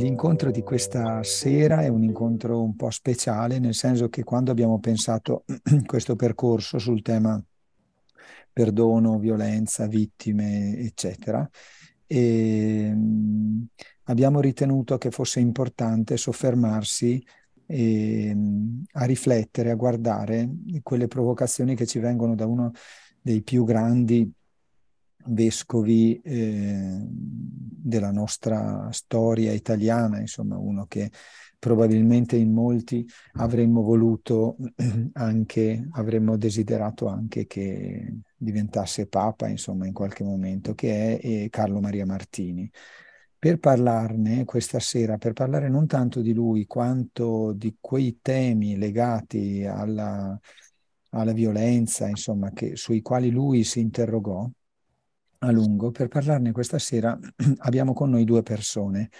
L'incontro di questa sera è un incontro un po' speciale, nel senso che quando abbiamo pensato questo percorso sul tema perdono, violenza, vittime, eccetera, ehm, abbiamo ritenuto che fosse importante soffermarsi ehm, a riflettere, a guardare quelle provocazioni che ci vengono da uno dei più grandi vescovi eh, della nostra storia italiana, insomma uno che probabilmente in molti avremmo voluto anche, avremmo desiderato anche che diventasse papa, insomma in qualche momento, che è eh, Carlo Maria Martini. Per parlarne questa sera, per parlare non tanto di lui quanto di quei temi legati alla, alla violenza, insomma, che, sui quali lui si interrogò, a lungo. Per parlarne questa sera abbiamo con noi due persone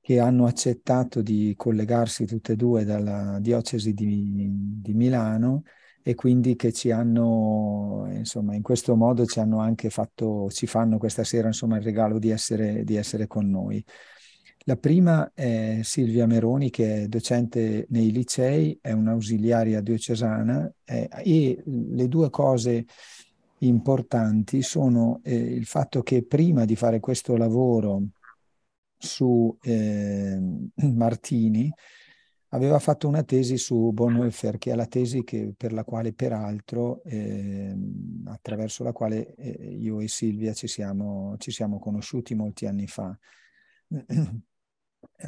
che hanno accettato di collegarsi tutte e due dalla diocesi di, di Milano e quindi che ci hanno, insomma, in questo modo ci hanno anche fatto, ci fanno questa sera, insomma, il regalo di essere, di essere con noi. La prima è Silvia Meroni, che è docente nei licei, è un'ausiliaria diocesana eh, e le due cose importanti sono eh, il fatto che prima di fare questo lavoro su eh, Martini aveva fatto una tesi su Bonhoeffer, che è la tesi che, per la quale peraltro, eh, attraverso la quale eh, io e Silvia ci siamo, ci siamo conosciuti molti anni fa. uh,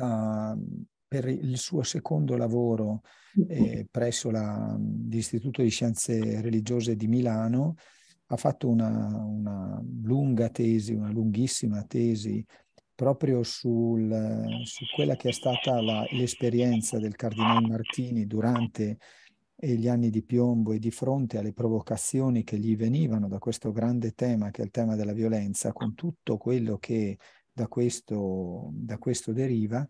per il suo secondo lavoro eh, presso la, l'Istituto di Scienze Religiose di Milano ha fatto una, una lunga tesi, una lunghissima tesi proprio sul, su quella che è stata la, l'esperienza del cardinale Martini durante gli anni di piombo e di fronte alle provocazioni che gli venivano da questo grande tema che è il tema della violenza, con tutto quello che da questo, da questo deriva,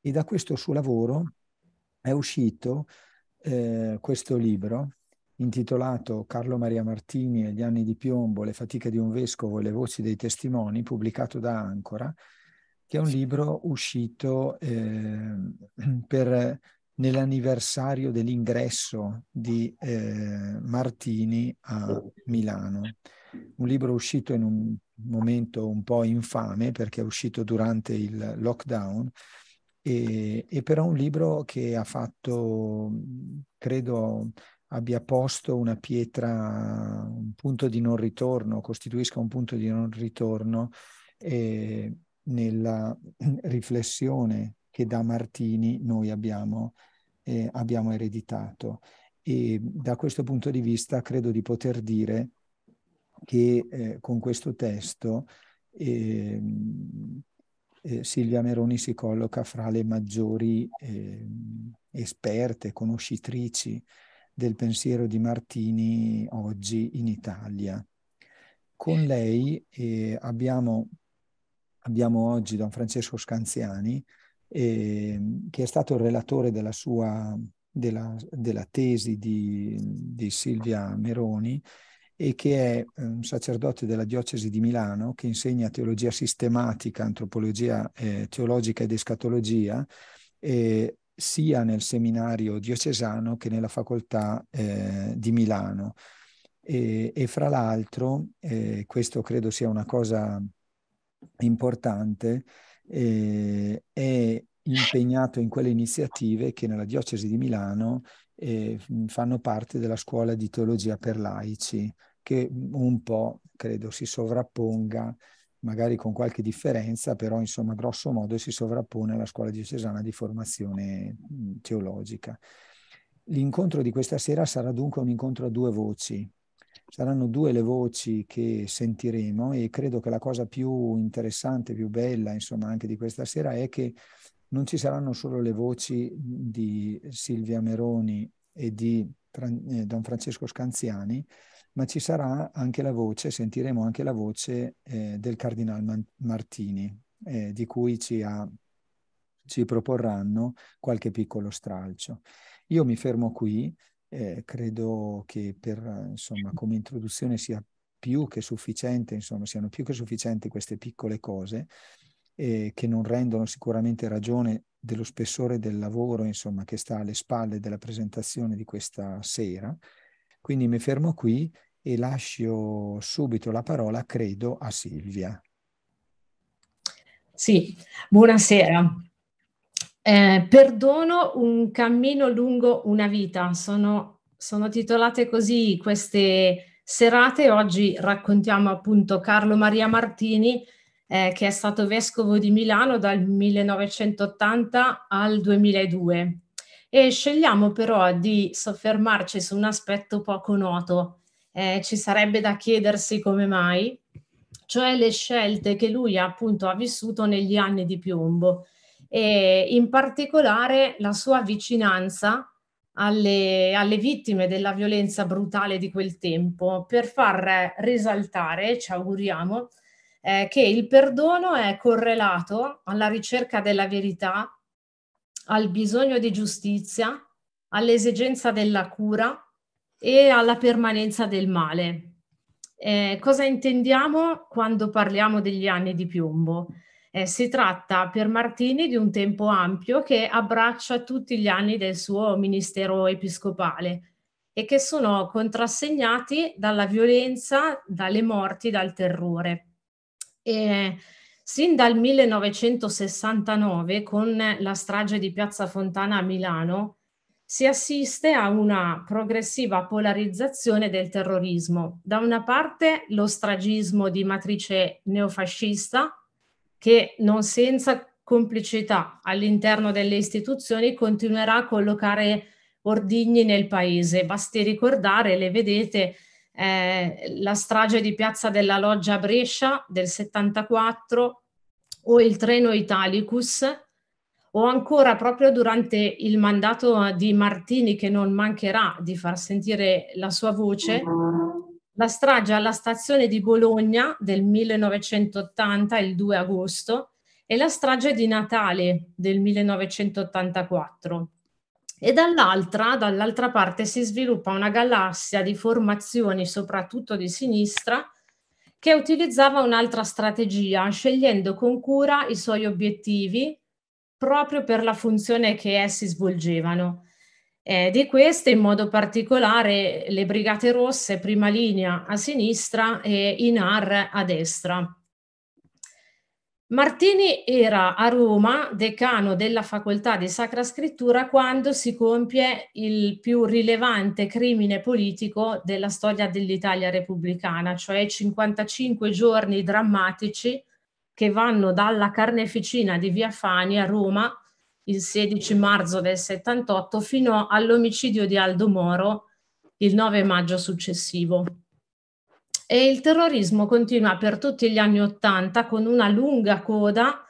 e da questo suo lavoro è uscito eh, questo libro intitolato Carlo Maria Martini e gli anni di piombo, le fatiche di un vescovo e le voci dei testimoni, pubblicato da Ancora, che è un libro uscito eh, per, nell'anniversario dell'ingresso di eh, Martini a Milano. Un libro uscito in un momento un po' infame perché è uscito durante il lockdown, e, e però un libro che ha fatto, credo, abbia posto una pietra, un punto di non ritorno, costituisca un punto di non ritorno eh, nella riflessione che da Martini noi abbiamo, eh, abbiamo ereditato. E da questo punto di vista credo di poter dire che eh, con questo testo eh, eh, Silvia Meroni si colloca fra le maggiori ehm, esperte, conoscitrici del pensiero di Martini oggi in Italia. Con lei eh, abbiamo, abbiamo, oggi Don Francesco Scanziani, eh, che è stato il relatore della sua della, della tesi di, di, Silvia Meroni e che è un ehm, sacerdote della diocesi di Milano che insegna teologia sistematica, antropologia eh, teologica ed escatologia eh, sia nel seminario diocesano che nella facoltà eh, di Milano. E, e fra l'altro, eh, questo credo sia una cosa importante, eh, è impegnato in quelle iniziative che nella diocesi di Milano eh, fanno parte della scuola di teologia per laici, che un po' credo si sovrapponga magari con qualche differenza, però insomma grosso modo si sovrappone alla scuola diocesana di formazione teologica. L'incontro di questa sera sarà dunque un incontro a due voci. Saranno due le voci che sentiremo e credo che la cosa più interessante, più bella, insomma, anche di questa sera è che non ci saranno solo le voci di Silvia Meroni e di eh, Don Francesco Scanziani, ma ci sarà anche la voce, sentiremo anche la voce eh, del Cardinal Martini, eh, di cui ci, ha, ci, proporranno qualche piccolo stralcio. Io mi fermo qui, eh, credo che per, insomma, come introduzione sia più che sufficiente, insomma, siano più che sufficienti queste piccole cose eh, che non rendono sicuramente ragione dello spessore del lavoro insomma, che sta alle spalle della presentazione di questa sera. Quindi mi fermo qui e lascio subito la parola, credo, a Silvia. Sì, buonasera. Eh, perdono un cammino lungo una vita, sono, sono titolate così queste serate. Oggi raccontiamo appunto Carlo Maria Martini, eh, che è stato vescovo di Milano dal 1980 al 2002. E scegliamo però di soffermarci su un aspetto poco noto, eh, ci sarebbe da chiedersi come mai, cioè le scelte che lui appunto ha vissuto negli anni di piombo e in particolare la sua vicinanza alle, alle, vittime della violenza brutale di quel tempo per far risaltare, ci auguriamo, eh, che il perdono è correlato alla ricerca della verità, al bisogno di giustizia, all'esigenza della cura e alla permanenza del male. Eh, cosa intendiamo quando parliamo degli anni di piombo? Eh, si tratta per Martini di un tempo ampio che abbraccia tutti gli anni del suo ministero episcopale e che sono contrassegnati dalla violenza, dalle morti, dal terrore. E sin dal 1969, con la strage di Piazza Fontana a Milano, si assiste a una progressiva polarizzazione del terrorismo. Da una parte lo stragismo di matrice neofascista, che non senza complicità all'interno delle istituzioni continuerà a collocare ordigni nel paese. Basti ricordare, le vedete, eh, la strage di Piazza della Loggia a Brescia del 74 o il treno Italicus o ancora proprio durante il mandato eh, di Martini che non mancherà di far sentire la sua voce, la strage alla stazione di Bologna del 1980, il 2 agosto, e la strage di Natale del 1984. E dall'altra, dall'altra parte, si sviluppa una galassia di formazioni, soprattutto di sinistra, che utilizzava un'altra strategia, scegliendo con cura i suoi obiettivi, proprio per la funzione che essi svolgevano. Eh, di queste in modo particolare le Brigate Rosse, prima linea a sinistra e INAR a destra. Martini era a Roma decano della facoltà di Sacra Scrittura quando si compie il più rilevante crimine politico della storia dell'Italia repubblicana, cioè 55 giorni drammatici che vanno dalla carneficina di Via Fani a Roma il 16 marzo del 78 fino all'omicidio di Aldo Moro il 9 maggio successivo. E il terrorismo continua per tutti gli anni 80 con una lunga coda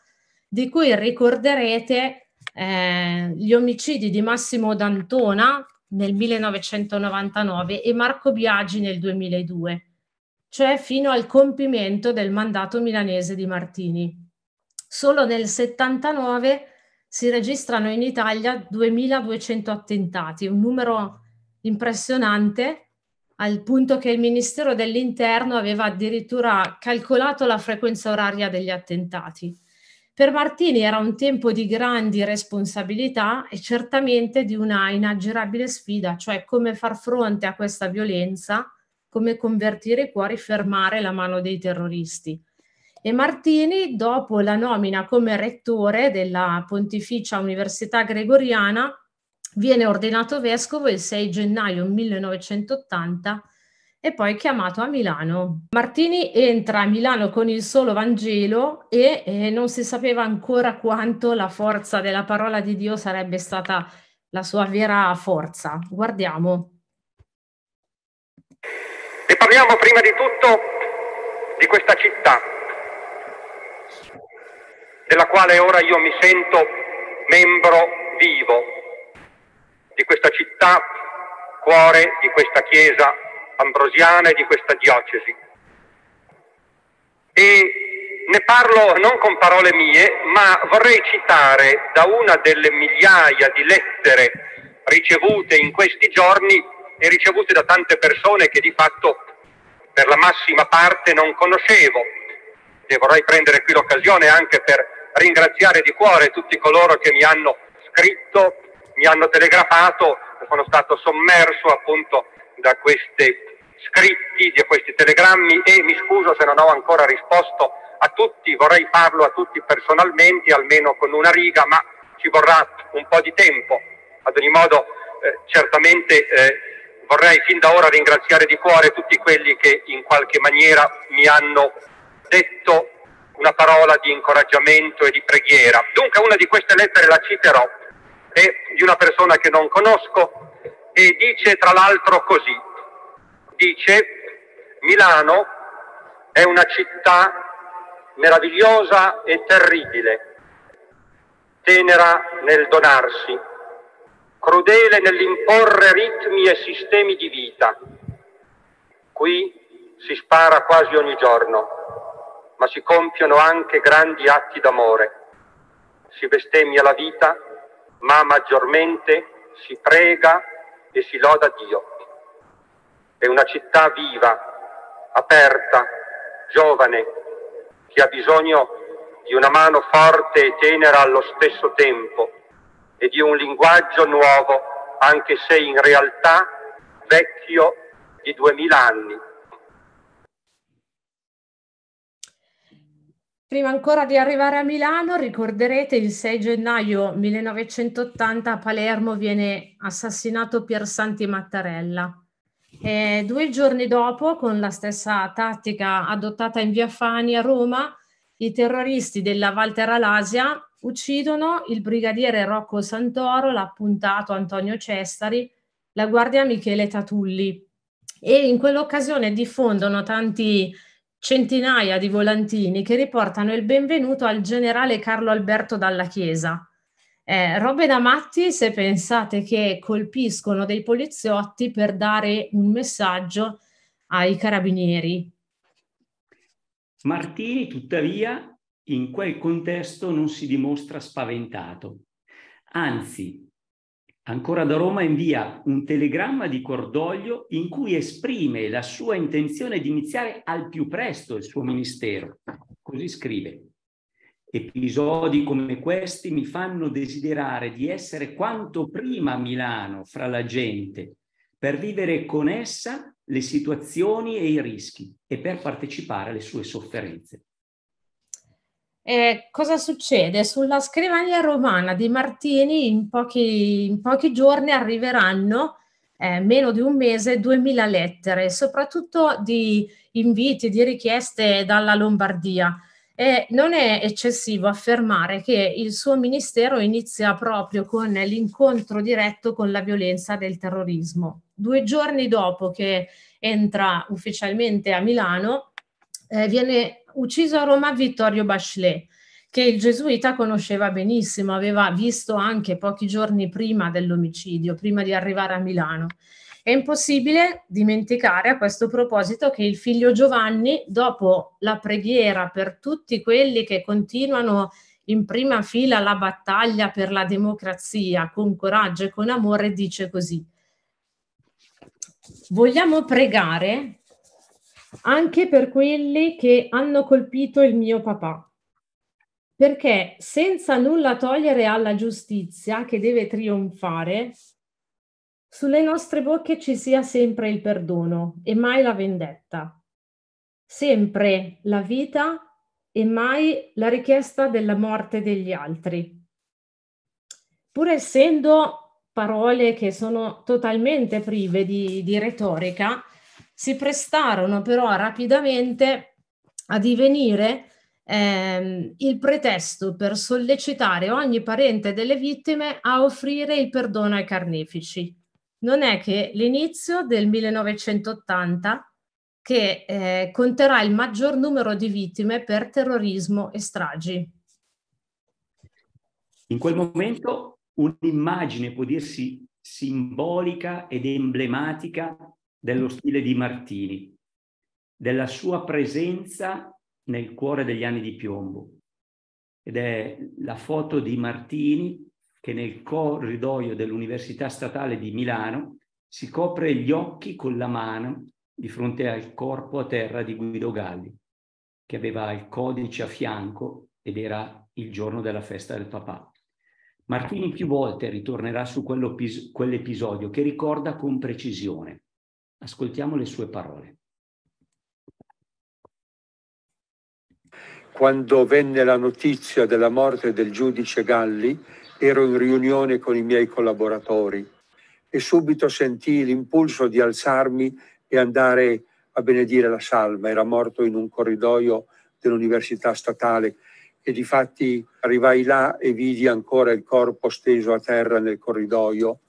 di cui ricorderete eh, gli omicidi di Massimo D'Antona nel 1999 e Marco Biagi nel 2002 cioè fino al compimento del mandato milanese di Martini. Solo nel 79 si registrano in Italia 2200 attentati, un numero impressionante al punto che il Ministero dell'Interno aveva addirittura calcolato la frequenza oraria degli attentati. Per Martini era un tempo di grandi responsabilità e certamente di una inaggirabile sfida, cioè come far fronte a questa violenza come convertire i cuori, fermare la mano dei terroristi. E Martini, dopo la nomina come rettore della Pontificia Università Gregoriana, viene ordinato vescovo il 6 gennaio 1980 e poi chiamato a Milano. Martini entra a Milano con il solo Vangelo e eh, non si sapeva ancora quanto la forza della parola di Dio sarebbe stata la sua vera forza. Guardiamo. E parliamo prima di tutto di questa città, della quale ora io mi sento membro vivo, di questa città, cuore di questa chiesa ambrosiana e di questa diocesi. E ne parlo non con parole mie, ma vorrei citare da una delle migliaia di lettere ricevute in questi giorni e ricevute da tante persone che di fatto per la massima parte non conoscevo. E vorrei prendere qui l'occasione anche per ringraziare di cuore tutti coloro che mi hanno scritto, mi hanno telegrafato, sono stato sommerso appunto da questi scritti, da questi telegrammi e mi scuso se non ho ancora risposto a tutti, vorrei farlo a tutti personalmente, almeno con una riga, ma ci vorrà un po' di tempo. Ad ogni modo, eh, certamente eh, vorrei fin da ora ringraziare di cuore tutti quelli che in qualche maniera mi hanno detto una parola di incoraggiamento e di preghiera. Dunque una di queste lettere la citerò, è di una persona che non conosco e dice tra l'altro così, dice Milano è una città meravigliosa e terribile, tenera nel donarsi, crudele nell'imporre ritmi e sistemi di vita. Qui si spara quasi ogni giorno, ma si compiono anche grandi atti d'amore. Si bestemmia la vita, ma maggiormente si prega e si loda Dio. È una città viva, aperta, giovane, che ha bisogno di una mano forte e tenera allo stesso tempo e di un linguaggio nuovo, anche se in realtà vecchio di duemila anni. Prima ancora di arrivare a Milano, ricorderete il 6 gennaio 1980 a Palermo viene assassinato Piersanti Mattarella. E due giorni dopo, con la stessa tattica adottata in via Fani a Roma, i terroristi della Valterra Alasia uccidono il brigadiere Rocco Santoro, l'appuntato Antonio Cestari, la guardia Michele Tatulli e in quell'occasione diffondono tanti centinaia di volantini che riportano il benvenuto al generale Carlo Alberto dalla Chiesa. Eh, robe da matti se pensate che colpiscono dei poliziotti per dare un messaggio ai carabinieri. Martini, tuttavia, in quel contesto non si dimostra spaventato. Anzi, ancora da Roma invia un telegramma di cordoglio in cui esprime la sua intenzione di iniziare al più presto il suo ministero. Così scrive. Episodi come questi mi fanno desiderare di essere quanto prima a Milano fra la gente, per vivere con essa le situazioni e i rischi e per partecipare alle sue sofferenze. Eh, cosa succede? Sulla scrivania romana di Martini in pochi, in pochi giorni arriveranno, eh, meno di un mese, 2000 lettere, soprattutto di inviti, di richieste dalla Lombardia. E non è eccessivo affermare che il suo ministero inizia proprio con l'incontro diretto con la violenza del terrorismo. Due giorni dopo che entra ufficialmente a Milano, eh, viene ucciso a Roma Vittorio Bachelet, che il gesuita conosceva benissimo, aveva visto anche pochi giorni prima dell'omicidio, prima di arrivare a Milano. È impossibile dimenticare a questo proposito che il figlio Giovanni, dopo la preghiera per tutti quelli che continuano in prima fila la battaglia per la democrazia con coraggio e con amore, dice così. Vogliamo pregare anche per quelli che hanno colpito il mio papà. Perché senza nulla togliere alla giustizia che deve trionfare, sulle nostre bocche ci sia sempre il perdono e mai la vendetta. Sempre la vita e mai la richiesta della morte degli altri. Pur essendo parole che sono totalmente prive di, di retorica, si prestarono però rapidamente a divenire ehm, il pretesto per sollecitare ogni parente delle vittime a offrire il perdono ai carnefici. Non è che l'inizio del 1980 che eh, conterà il maggior numero di vittime per terrorismo e stragi. In quel momento un'immagine può dirsi simbolica ed emblematica dello mm. stile di Martini, della sua presenza nel cuore degli anni di piombo. Ed è la foto di Martini che nel corridoio dell'Università Statale di Milano si copre gli occhi con la mano di fronte al corpo a terra di Guido Galli, che aveva il codice a fianco ed era il giorno della festa del papà. Martini più volte ritornerà su quell'episodio che ricorda con precisione Ascoltiamo le sue parole. Quando venne la notizia della morte del giudice Galli, ero in riunione con i miei collaboratori e subito sentii l'impulso di alzarmi e andare a benedire la salma. Era morto in un corridoio dell'università statale e di fatti arrivai là e vidi ancora il corpo steso a terra nel corridoio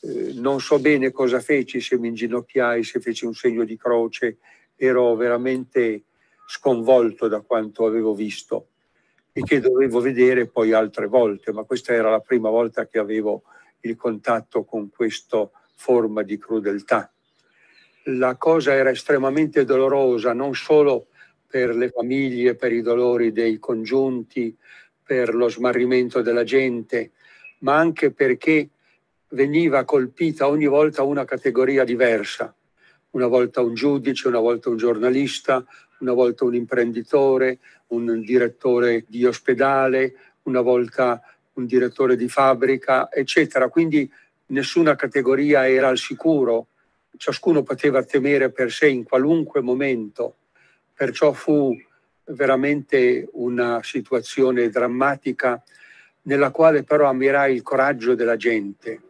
eh, non so bene cosa feci, se mi inginocchiai, se feci un segno di croce, ero veramente sconvolto da quanto avevo visto e che dovevo vedere poi altre volte, ma questa era la prima volta che avevo il contatto con questa forma di crudeltà. La cosa era estremamente dolorosa, non solo per le famiglie, per i dolori dei congiunti, per lo smarrimento della gente, ma anche perché veniva colpita ogni volta una categoria diversa, una volta un giudice, una volta un giornalista, una volta un imprenditore, un direttore di ospedale, una volta un direttore di fabbrica, eccetera. Quindi nessuna categoria era al sicuro, ciascuno poteva temere per sé in qualunque momento, perciò fu veramente una situazione drammatica nella quale però ammirai il coraggio della gente,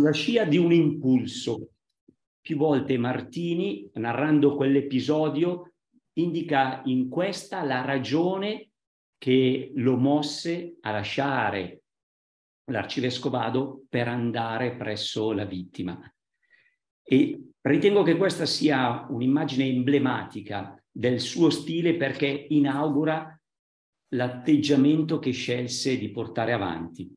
sulla scia di un impulso. Più volte Martini, narrando quell'episodio, indica in questa la ragione che lo mosse a lasciare l'arcivescovado per andare presso la vittima. E ritengo che questa sia un'immagine emblematica del suo stile perché inaugura l'atteggiamento che scelse di portare avanti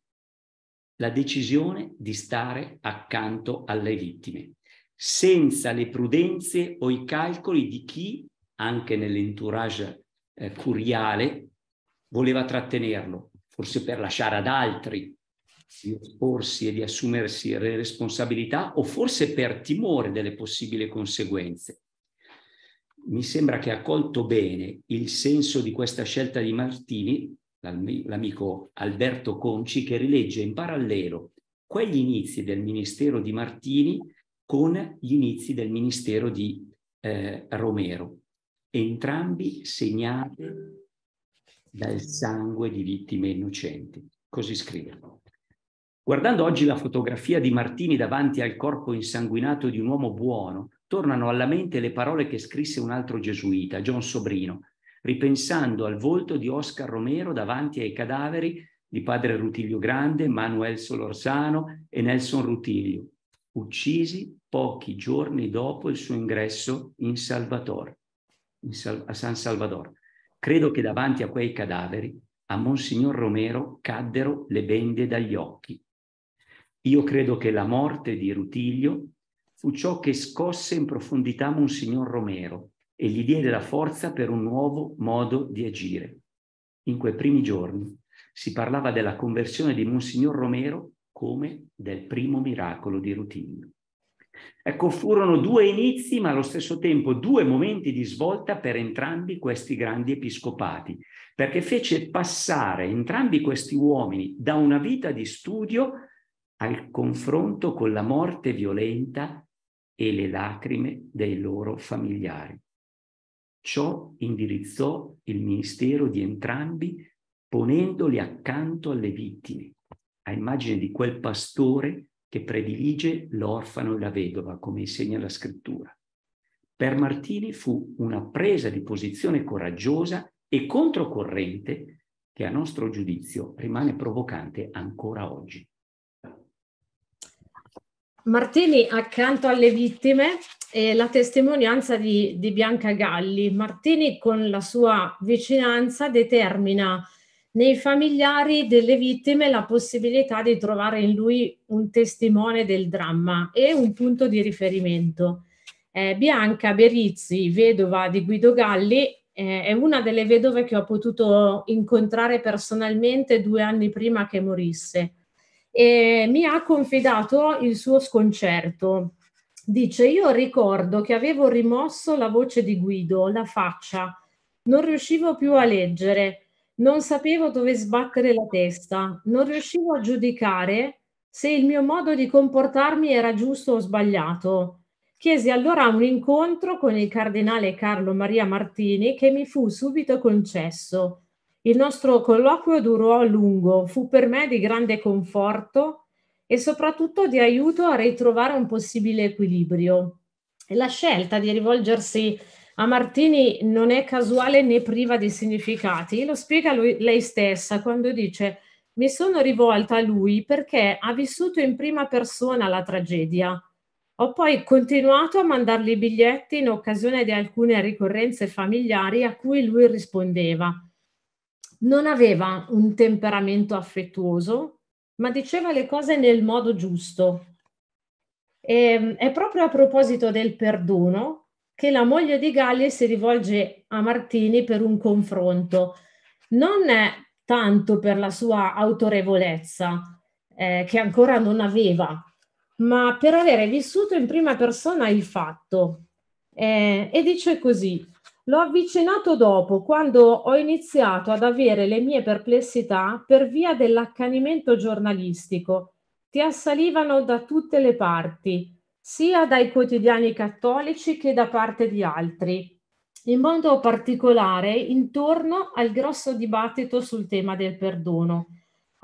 la decisione di stare accanto alle vittime, senza le prudenze o i calcoli di chi, anche nell'entourage eh, curiale, voleva trattenerlo, forse per lasciare ad altri di esporsi e di assumersi le responsabilità o forse per timore delle possibili conseguenze. Mi sembra che ha colto bene il senso di questa scelta di Martini l'amico Alberto Conci, che rilegge in parallelo quegli inizi del ministero di Martini con gli inizi del ministero di eh, Romero, entrambi segnati dal sangue di vittime innocenti. Così scrive. Guardando oggi la fotografia di Martini davanti al corpo insanguinato di un uomo buono, tornano alla mente le parole che scrisse un altro gesuita, John Sobrino, ripensando al volto di Oscar Romero davanti ai cadaveri di padre Rutilio Grande, Manuel Solorzano e Nelson Rutilio, uccisi pochi giorni dopo il suo ingresso in Salvador, in Sal- a San Salvador. Credo che davanti a quei cadaveri a Monsignor Romero caddero le bende dagli occhi. Io credo che la morte di Rutilio fu ciò che scosse in profondità Monsignor Romero, e gli diede la forza per un nuovo modo di agire. In quei primi giorni si parlava della conversione di Monsignor Romero come del primo miracolo di routine. Ecco, furono due inizi, ma allo stesso tempo due momenti di svolta per entrambi questi grandi episcopati, perché fece passare entrambi questi uomini da una vita di studio al confronto con la morte violenta e le lacrime dei loro familiari. Ciò indirizzò il ministero di entrambi ponendoli accanto alle vittime, a immagine di quel pastore che predilige l'orfano e la vedova, come insegna la scrittura. Per Martini fu una presa di posizione coraggiosa e controcorrente che a nostro giudizio rimane provocante ancora oggi. Martini accanto alle vittime e la testimonianza di, di, Bianca Galli. Martini con la sua vicinanza determina nei familiari delle vittime la possibilità di trovare in lui un testimone del dramma e un punto di riferimento. Eh, Bianca Berizzi, vedova di Guido Galli, eh, è una delle vedove che ho potuto incontrare personalmente due anni prima che morisse e mi ha confidato il suo sconcerto. Dice, io ricordo che avevo rimosso la voce di Guido, la faccia, non riuscivo più a leggere, non sapevo dove sbattere la testa, non riuscivo a giudicare se il mio modo di comportarmi era giusto o sbagliato. Chiesi allora un incontro con il cardinale Carlo Maria Martini che mi fu subito concesso il nostro colloquio durò a lungo, fu per me di grande conforto e soprattutto di aiuto a ritrovare un possibile equilibrio. E la scelta di rivolgersi a Martini non è casuale né priva di significati, lo spiega lui, lei stessa quando dice mi sono rivolta a lui perché ha vissuto in prima persona la tragedia. Ho poi continuato a mandargli biglietti in occasione di alcune ricorrenze familiari a cui lui rispondeva non aveva un temperamento affettuoso, ma diceva le cose nel modo giusto. E, ehm, è proprio a proposito del perdono che la moglie di Galli si rivolge a Martini per un confronto. Non è tanto per la sua autorevolezza, eh, che ancora non aveva, ma per avere vissuto in prima persona il fatto. Eh, e dice così, L'ho avvicinato dopo, quando ho iniziato ad avere le mie perplessità per via dell'accanimento giornalistico. Ti assalivano da tutte le parti, sia dai quotidiani cattolici che da parte di altri, in modo particolare intorno al grosso dibattito sul tema del perdono.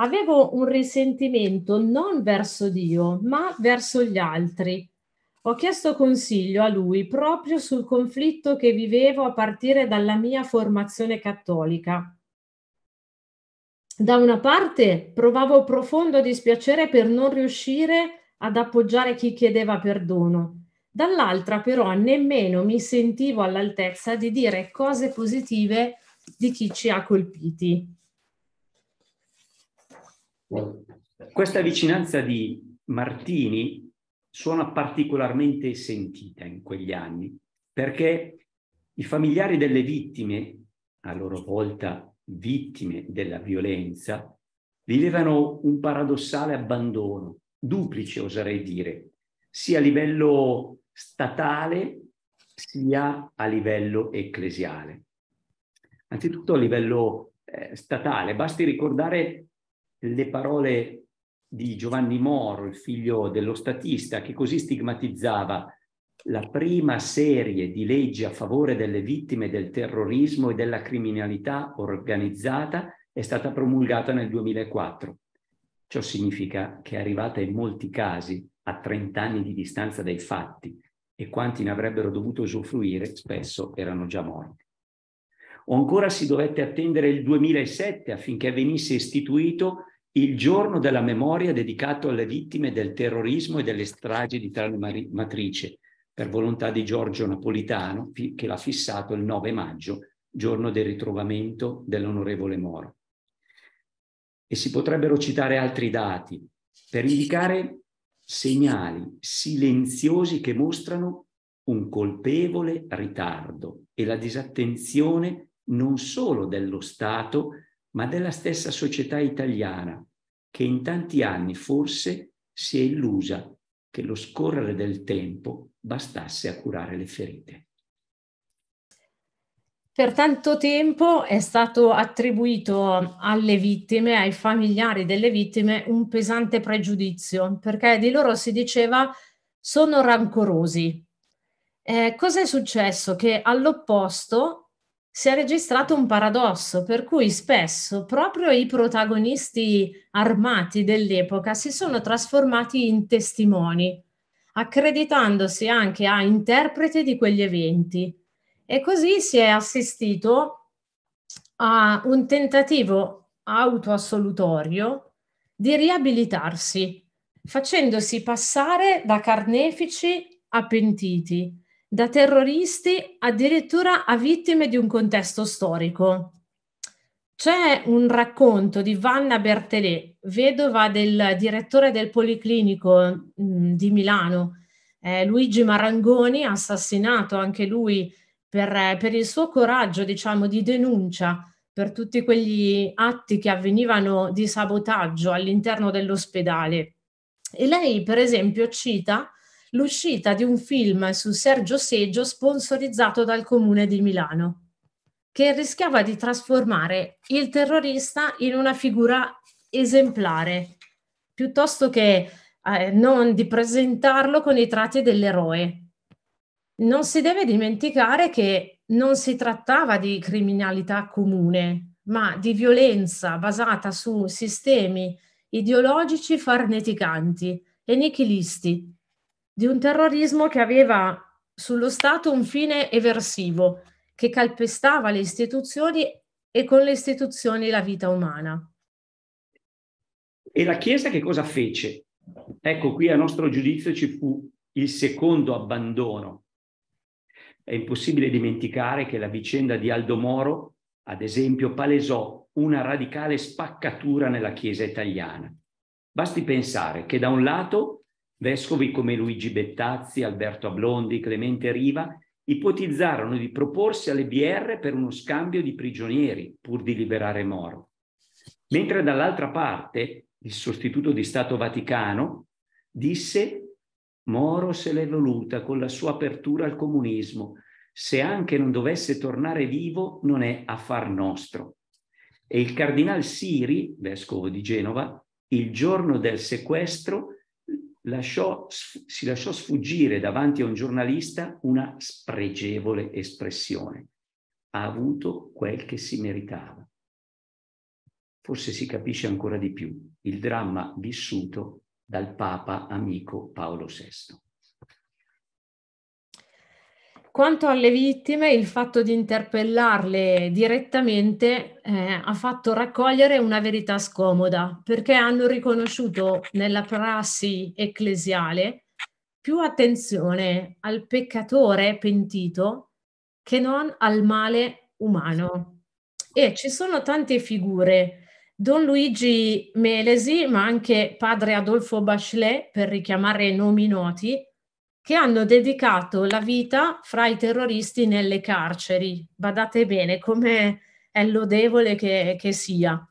Avevo un risentimento non verso Dio, ma verso gli altri ho chiesto consiglio a lui proprio sul conflitto che vivevo a partire dalla mia formazione cattolica. Da una parte provavo profondo dispiacere per non riuscire ad appoggiare chi chiedeva perdono, dall'altra però nemmeno mi sentivo all'altezza di dire cose positive di chi ci ha colpiti. Questa vicinanza di Martini suona particolarmente sentita in quegli anni, perché i familiari delle vittime, a loro volta vittime della violenza, vivevano un paradossale abbandono, duplice oserei dire, sia a livello statale sia a livello ecclesiale. Anzitutto a livello eh, statale, basti ricordare le parole di Giovanni Moro, il figlio dello statista, che così stigmatizzava la prima serie di leggi a favore delle vittime del terrorismo e della criminalità organizzata è stata promulgata nel 2004. Ciò significa che è arrivata in molti casi a 30 anni di distanza dai fatti e quanti ne avrebbero dovuto usufruire spesso erano già morti. O ancora si dovette attendere il 2007 affinché venisse istituito il giorno della memoria dedicato alle vittime del terrorismo e delle stragi di tale Matrice, per volontà di Giorgio Napolitano, che l'ha fissato il 9 maggio, giorno del ritrovamento dell'onorevole Moro. E si potrebbero citare altri dati per indicare segnali silenziosi che mostrano un colpevole ritardo e la disattenzione non solo dello Stato, ma della stessa società italiana che in tanti anni forse si è illusa che lo scorrere del tempo bastasse a curare le ferite. Per tanto tempo è stato attribuito alle vittime, ai familiari delle vittime, un pesante pregiudizio, perché di loro si diceva sono rancorosi. Eh, cosa successo? Che all'opposto si è registrato un paradosso per cui spesso proprio i protagonisti armati dell'epoca si sono trasformati in testimoni, accreditandosi anche a interpreti di quegli eventi. E così si è assistito a un tentativo autoassolutorio di riabilitarsi, facendosi passare da carnefici a pentiti da terroristi addirittura a vittime di un contesto storico. C'è un racconto di Vanna Bertelé, vedova del direttore del Policlinico mh, mm, di Milano, eh, Luigi Marangoni, assassinato anche lui per, eh, per il suo coraggio, diciamo, di denuncia per tutti quegli atti che avvenivano di sabotaggio all'interno dell'ospedale. E lei, per esempio, cita l'uscita di un film su Sergio Seggio sponsorizzato dal comune di Milano, che rischiava di trasformare il terrorista in una figura esemplare, piuttosto che eh, non di presentarlo con i tratti dell'eroe. Non si deve dimenticare che non si trattava di criminalità comune, ma di violenza basata su sistemi ideologici farneticanti e nichilisti di un terrorismo che aveva sullo Stato un fine eversivo, che calpestava le istituzioni e con le istituzioni la vita umana. E la Chiesa che cosa fece? Ecco, qui a nostro giudizio ci fu il secondo abbandono. È impossibile dimenticare che la vicenda di Aldo Moro, ad esempio, palesò una radicale spaccatura nella Chiesa italiana. Basti pensare che da un lato Vescovi come Luigi Bettazzi, Alberto Ablondi, Clemente Riva ipotizzarono di proporsi alle BR per uno scambio di prigionieri pur di liberare Moro. Mentre dall'altra parte il sostituto di Stato Vaticano disse Moro se l'è voluta con la sua apertura al comunismo, se anche non dovesse tornare vivo non è affar nostro. E il cardinal Siri, vescovo di Genova, il giorno del sequestro lasciò, si lasciò sfuggire davanti a un giornalista una spregevole espressione. Ha avuto quel che si meritava. Forse si capisce ancora di più il dramma vissuto dal Papa amico Paolo VI. Quanto alle vittime, il fatto di interpellarle direttamente eh, ha fatto raccogliere una verità scomoda, perché hanno riconosciuto nella prassi ecclesiale più attenzione al peccatore pentito che non al male umano. E ci sono tante figure, Don Luigi Melesi, ma anche padre Adolfo Bachelet, per richiamare nomi noti, che hanno dedicato la vita fra i terroristi nelle carceri. Badate bene come è lodevole che, che sia.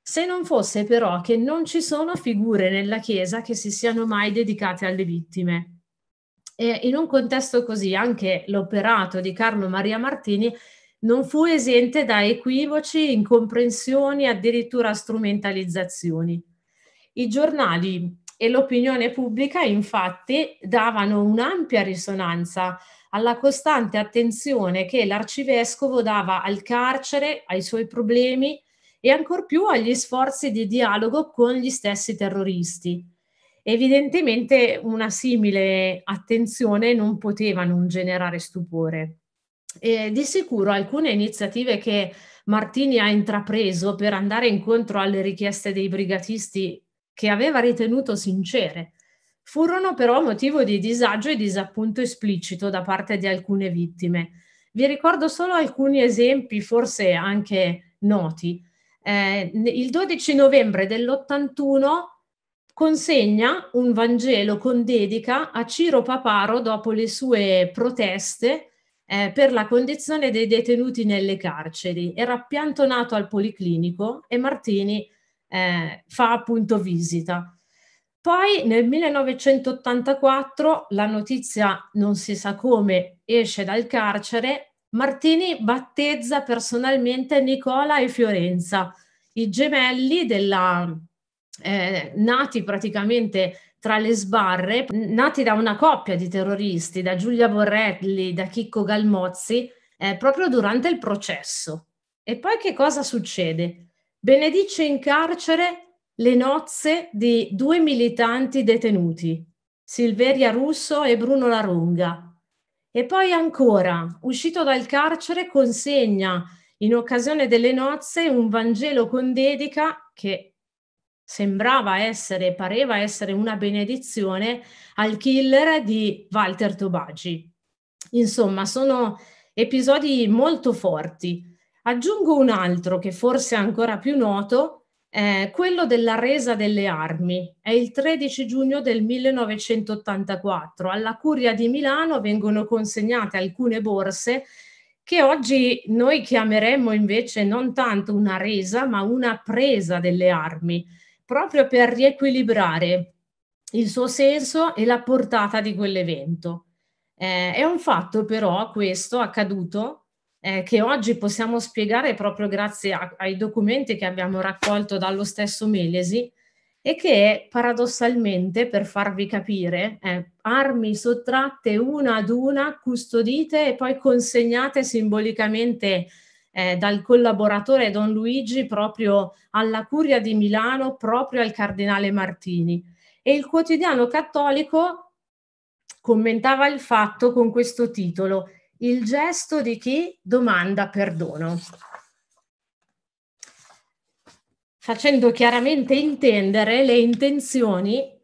Se non fosse però che non ci sono figure nella Chiesa che si siano mai dedicate alle vittime. E in un contesto così anche l'operato di Carlo Maria Martini non fu esente da equivoci, incomprensioni, addirittura strumentalizzazioni. I giornali e l'opinione pubblica infatti davano un'ampia risonanza alla costante attenzione che l'arcivescovo dava al carcere, ai suoi problemi e ancor più agli sforzi di dialogo con gli stessi terroristi. Evidentemente una simile attenzione non poteva non generare stupore. E di sicuro alcune iniziative che Martini ha intrapreso per andare incontro alle richieste dei brigatisti che aveva ritenuto sincere, furono però motivo di disagio e disappunto esplicito da parte di alcune vittime. Vi ricordo solo alcuni esempi, forse anche noti. Eh, il 12 novembre dell'81 consegna un Vangelo con dedica a Ciro Paparo dopo le sue proteste eh, per la condizione dei detenuti nelle carceri. Era piantonato al Policlinico e Martini eh, fa appunto visita. Poi nel 1984 la notizia, non si sa come, esce dal carcere. Martini battezza personalmente Nicola e Fiorenza, i gemelli della, eh, nati praticamente tra le sbarre, nati da una coppia di terroristi, da Giulia Borrelli, da Chicco Galmozzi, eh, proprio durante il processo. E poi che cosa succede? benedice in carcere le nozze di due militanti detenuti, Silveria Russo e Bruno Laronga. E poi ancora, uscito dal carcere, consegna in occasione delle nozze un Vangelo con dedica che sembrava essere, pareva essere una benedizione al killer di Walter Tobagi. Insomma, sono episodi molto forti Aggiungo un altro che forse è ancora più noto, eh, quello della resa delle armi. È il 13 giugno del 1984. Alla Curia di Milano vengono consegnate alcune borse che oggi noi chiameremmo invece non tanto una resa, ma una presa delle armi, proprio per riequilibrare il suo senso e la portata di quell'evento. Eh, è un fatto però questo accaduto eh, che oggi possiamo spiegare proprio grazie a, ai documenti che abbiamo raccolto dallo stesso Melesi e che paradossalmente, per farvi capire, eh, armi sottratte una ad una, custodite e poi consegnate simbolicamente eh, dal collaboratore Don Luigi proprio alla Curia di Milano, proprio al Cardinale Martini. E il quotidiano cattolico commentava il fatto con questo titolo il gesto di chi domanda perdono, facendo chiaramente intendere le intenzioni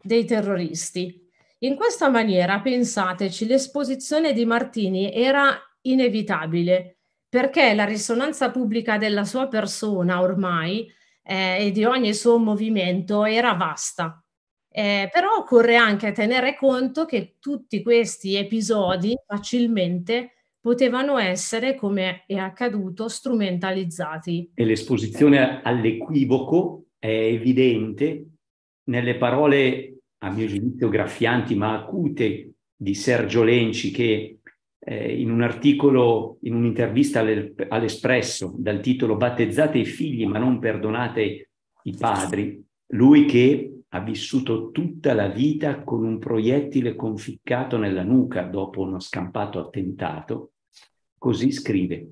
dei terroristi. In questa maniera, pensateci, l'esposizione di Martini era inevitabile, perché la risonanza pubblica della sua persona ormai eh, e di ogni suo movimento era vasta eh, però occorre anche tenere conto che tutti questi episodi facilmente potevano essere, come è accaduto, strumentalizzati. E l'esposizione all'equivoco è evidente nelle parole, a mio giudizio, graffianti ma acute di Sergio Lenci che eh, in un articolo, in un'intervista all'Espresso dal titolo Battezzate i figli ma non perdonate i padri, lui che ha vissuto tutta la vita con un proiettile conficcato nella nuca dopo uno scampato attentato, così scrive.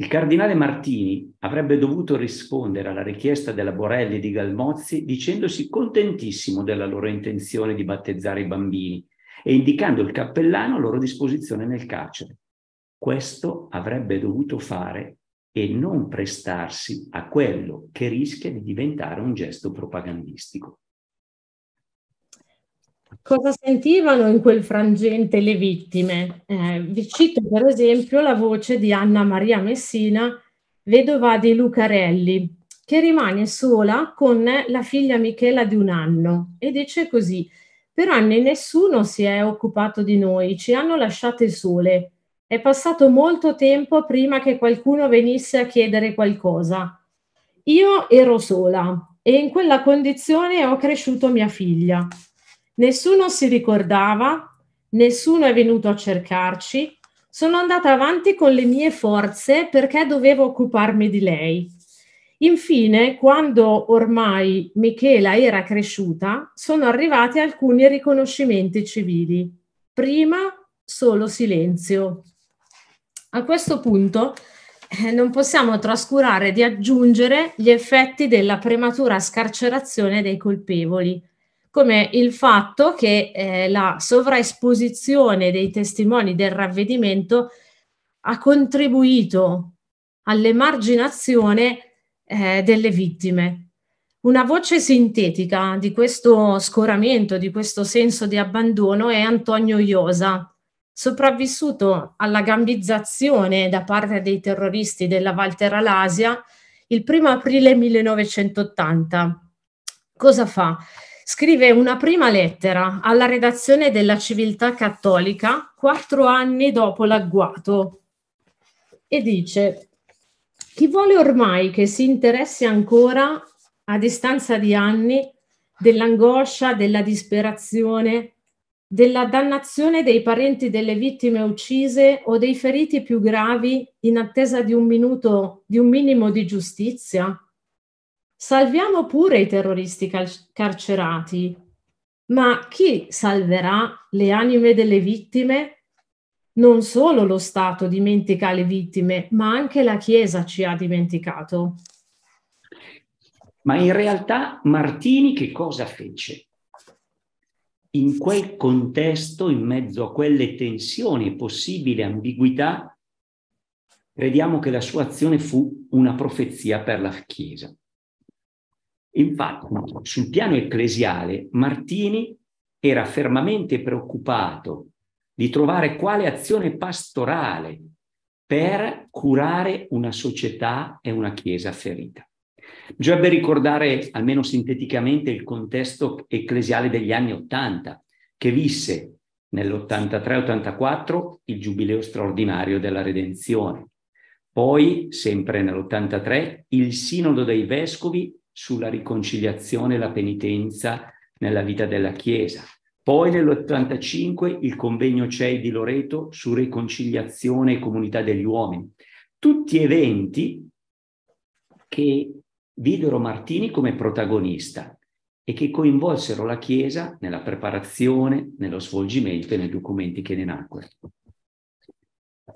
Il cardinale Martini avrebbe dovuto rispondere alla richiesta della Borelli e di Galmozzi dicendosi contentissimo della loro intenzione di battezzare i bambini e indicando il cappellano a loro disposizione nel carcere. Questo avrebbe dovuto fare e non prestarsi a quello che rischia di diventare un gesto propagandistico. Cosa sentivano in quel frangente le vittime? Eh, vi cito per esempio la voce di Anna Maria Messina, vedova di Lucarelli, che rimane sola con la figlia Michela di un anno e dice così, per anni nessuno si è occupato di noi, ci hanno lasciate sole. È passato molto tempo prima che qualcuno venisse a chiedere qualcosa. Io ero sola e in quella condizione ho cresciuto mia figlia. Nessuno si ricordava, nessuno è venuto a cercarci. Sono andata avanti con le mie forze perché dovevo occuparmi di lei. Infine, quando ormai Michela era cresciuta, sono arrivati alcuni riconoscimenti civili. Prima solo silenzio. A questo punto eh, non possiamo trascurare di aggiungere gli effetti della prematura scarcerazione dei colpevoli, come il fatto che eh, la sovraesposizione dei testimoni del ravvedimento ha contribuito all'emarginazione eh, delle vittime. Una voce sintetica di questo scoramento, di questo senso di abbandono è Antonio Iosa, sopravvissuto alla gambizzazione da parte dei terroristi della Walter Alasia il 1 aprile 1980. Cosa fa? scrive una prima lettera alla redazione della Civiltà Cattolica quattro anni dopo l'agguato e dice chi vuole ormai che si interessi ancora a distanza di anni dell'angoscia, della disperazione, della dannazione dei parenti delle vittime uccise o dei feriti più gravi in attesa di un minuto, di un minimo di giustizia? Salviamo pure i terroristi cal- carcerati, ma chi salverà le anime delle vittime? Non solo lo Stato dimentica le vittime, ma anche la Chiesa ci ha dimenticato. Ma in realtà Martini che cosa fece? In quel contesto, in mezzo a quelle tensioni e possibili ambiguità, crediamo che la sua azione fu una profezia per la Chiesa. Infatti, sul piano ecclesiale, Martini era fermamente preoccupato di trovare quale azione pastorale per curare una società e una chiesa ferita. Bisognerebbe ricordare almeno sinteticamente il contesto ecclesiale degli anni Ottanta, che visse nell'83-84 il giubileo straordinario della redenzione. Poi, sempre nell'83, il Sinodo dei Vescovi sulla riconciliazione e la penitenza nella vita della Chiesa. Poi nell'85 il convegno CEI di Loreto su riconciliazione e comunità degli uomini. Tutti eventi che videro Martini come protagonista e che coinvolsero la Chiesa nella preparazione, nello svolgimento e nei documenti che ne nacquero.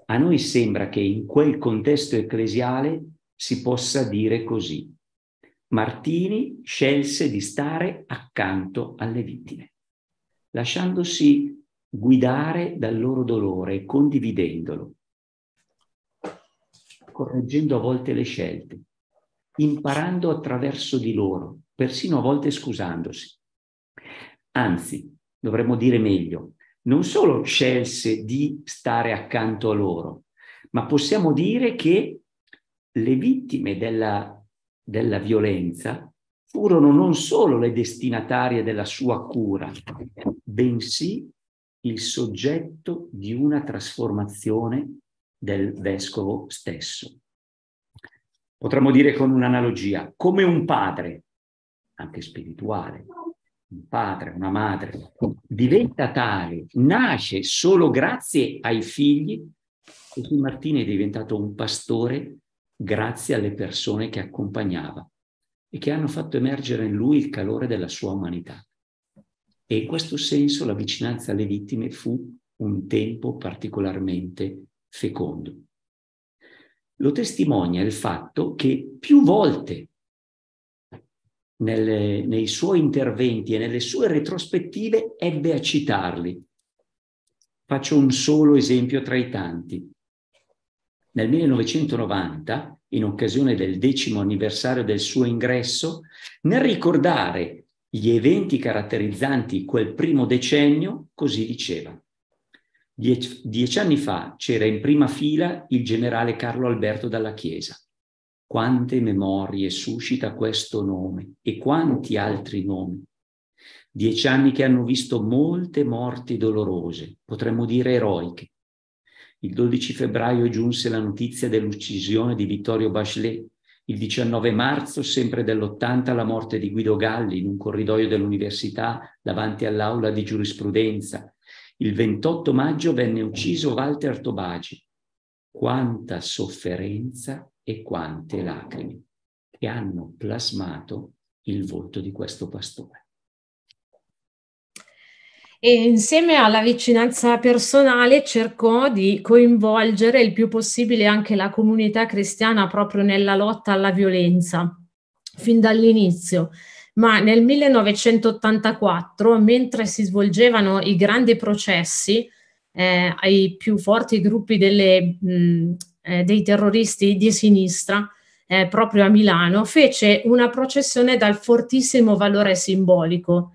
A noi sembra che in quel contesto ecclesiale si possa dire così. Martini scelse di stare accanto alle vittime, lasciandosi guidare dal loro dolore e condividendolo, correggendo a volte le scelte, imparando attraverso di loro, persino a volte scusandosi. Anzi, dovremmo dire meglio, non solo scelse di stare accanto a loro, ma possiamo dire che le vittime della della violenza furono non solo le destinatarie della sua cura, bensì il soggetto di una trasformazione del vescovo stesso. Potremmo dire con un'analogia, come un padre, anche spirituale, un padre, una madre, diventa tale, nasce solo grazie ai figli, e Martini è diventato un pastore grazie alle persone che accompagnava e che hanno fatto emergere in lui il calore della sua umanità. E in questo senso la vicinanza alle vittime fu un tempo particolarmente fecondo. Lo testimonia il fatto che più volte nelle, nei suoi interventi e nelle sue retrospettive ebbe a citarli. Faccio un solo esempio tra i tanti nel 1990, in occasione del decimo anniversario del suo ingresso, nel ricordare gli eventi caratterizzanti quel primo decennio, così diceva. Dieci, dieci anni fa c'era in prima fila il generale Carlo Alberto dalla Chiesa. Quante memorie suscita questo nome e quanti altri nomi. Dieci anni che hanno visto molte morti dolorose, potremmo dire eroiche, il 12 febbraio giunse la notizia dell'uccisione di Vittorio Bachelet. Il 19 marzo, sempre dell'80, la morte di Guido Galli in un corridoio dell'università davanti all'aula di giurisprudenza. Il 28 maggio venne ucciso Walter Tobagi. Quanta sofferenza e quante lacrime che hanno plasmato il volto di questo pastore e insieme alla vicinanza personale cercò di coinvolgere il più possibile anche la comunità cristiana proprio nella lotta alla violenza, fin dall'inizio. Ma nel 1984, mentre si svolgevano i grandi processi eh, ai più forti gruppi delle, mh, eh, dei terroristi di sinistra, eh, proprio a Milano, fece una processione dal fortissimo valore simbolico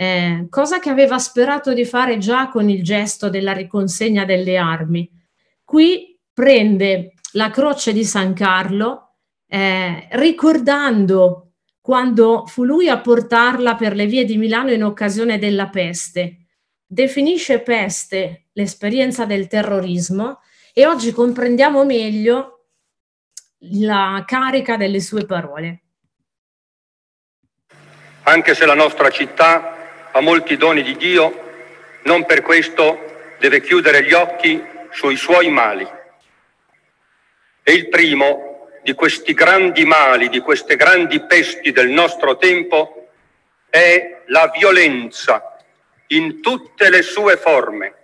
eh, cosa che aveva sperato di fare già con il gesto della riconsegna delle armi. Qui prende la croce di San Carlo eh, ricordando quando fu lui a portarla per le vie di Milano in occasione della peste. Definisce peste l'esperienza del terrorismo e oggi comprendiamo meglio la carica delle sue parole. Anche se la nostra città ha molti doni di Dio, non per questo deve chiudere gli occhi sui suoi mali. E il primo di questi grandi mali, di queste grandi pesti del nostro tempo, è la violenza in tutte le sue forme.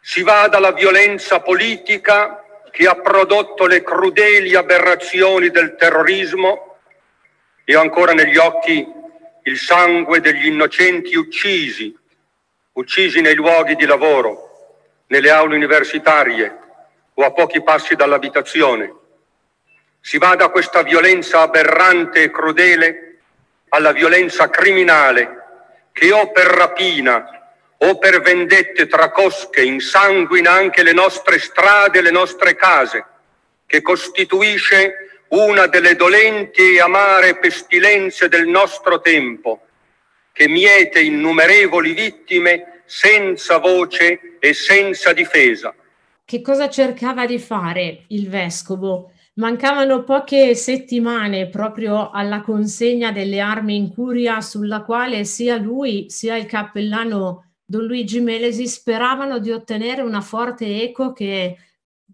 Si va dalla violenza politica che ha prodotto le crudeli aberrazioni del terrorismo e ancora negli occhi il sangue degli innocenti uccisi, uccisi nei luoghi di lavoro, nelle aule universitarie o a pochi passi dall'abitazione. Si va da questa violenza aberrante e crudele alla violenza criminale che o per rapina o per vendette tracosche insanguina anche le nostre strade, le nostre case, che costituisce una delle dolenti e amare pestilenze del nostro tempo, che miete innumerevoli vittime senza voce e senza difesa. Che cosa cercava di fare il vescovo? Mancavano poche settimane proprio alla consegna delle armi in curia sulla quale sia lui sia il cappellano Don Luigi Melesi speravano di ottenere una forte eco che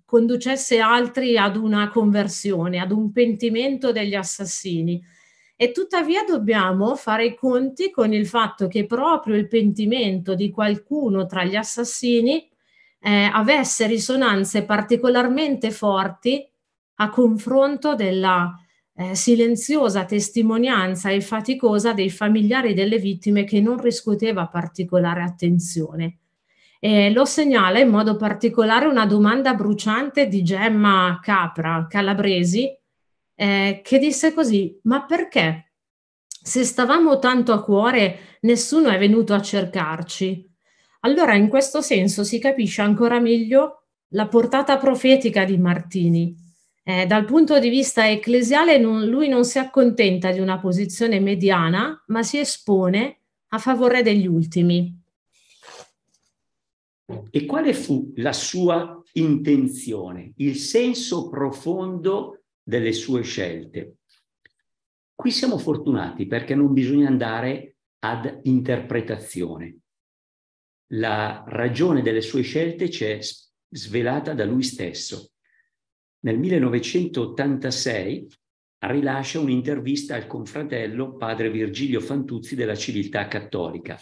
conducesse altri ad una conversione, ad un pentimento degli assassini. E tuttavia dobbiamo fare i conti con il fatto che proprio il pentimento di qualcuno tra gli assassini eh, avesse risonanze particolarmente forti a confronto della eh, silenziosa testimonianza e faticosa dei familiari delle vittime che non riscuoteva particolare attenzione. Eh, lo segnala in modo particolare una domanda bruciante di Gemma Capra, calabresi, eh, che disse così, ma perché? Se stavamo tanto a cuore, nessuno è venuto a cercarci. Allora in questo senso si capisce ancora meglio la portata profetica di Martini. Eh, dal punto di vista ecclesiale non, lui non si accontenta di una posizione mediana, ma si espone a favore degli ultimi. E quale fu la sua intenzione, il senso profondo delle sue scelte? Qui siamo fortunati perché non bisogna andare ad interpretazione. La ragione delle sue scelte c'è svelata da lui stesso. Nel 1986 rilascia un'intervista al confratello padre Virgilio Fantuzzi della Civiltà Cattolica